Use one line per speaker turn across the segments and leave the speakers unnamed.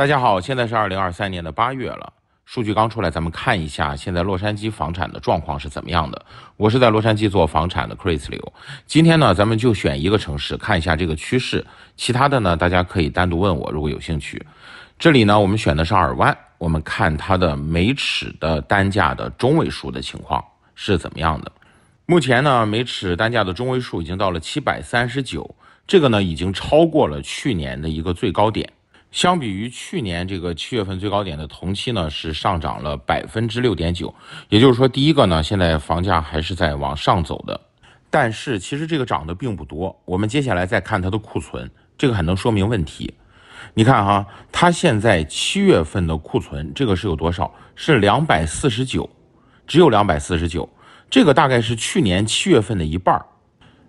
大家好，现在是二零二三年的八月了，数据刚出来，咱们看一下现在洛杉矶房产的状况是怎么样的。我是在洛杉矶做房产的 Chris Liu，今天呢，咱们就选一个城市看一下这个趋势，其他的呢，大家可以单独问我，如果有兴趣。这里呢，我们选的是尔湾，我们看它的每尺的单价的中位数的情况是怎么样的。目前呢，每尺单价的中位数已经到了七百三十九，这个呢，已经超过了去年的一个最高点。相比于去年这个七月份最高点的同期呢，是上涨了百分之六点九。也就是说，第一个呢，现在房价还是在往上走的，但是其实这个涨的并不多。我们接下来再看它的库存，这个很能说明问题。你看哈，它现在七月份的库存这个是有多少？是两百四十九，只有两百四十九。这个大概是去年七月份的一半儿。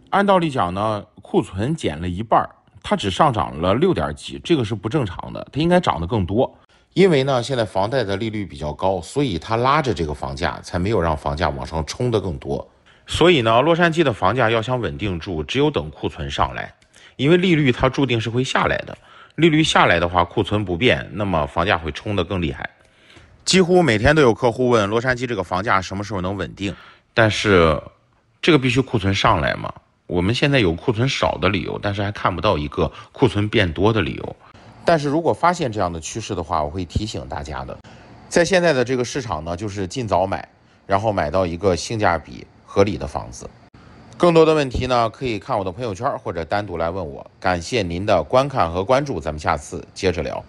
按道理讲呢，库存减了一半儿。它只上涨了六点几，这个是不正常的，它应该涨得更多。因为呢，现在房贷的利率比较高，所以它拉着这个房价，才没有让房价往上冲的更多。所以呢，洛杉矶的房价要想稳定住，只有等库存上来。因为利率它注定是会下来的，利率下来的话，库存不变，那么房价会冲得更厉害。几乎每天都有客户问洛杉矶这个房价什么时候能稳定，但是这个必须库存上来嘛？我们现在有库存少的理由，但是还看不到一个库存变多的理由。但是如果发现这样的趋势的话，我会提醒大家的。在现在的这个市场呢，就是尽早买，然后买到一个性价比合理的房子。更多的问题呢，可以看我的朋友圈或者单独来问我。感谢您的观看和关注，咱们下次接着聊。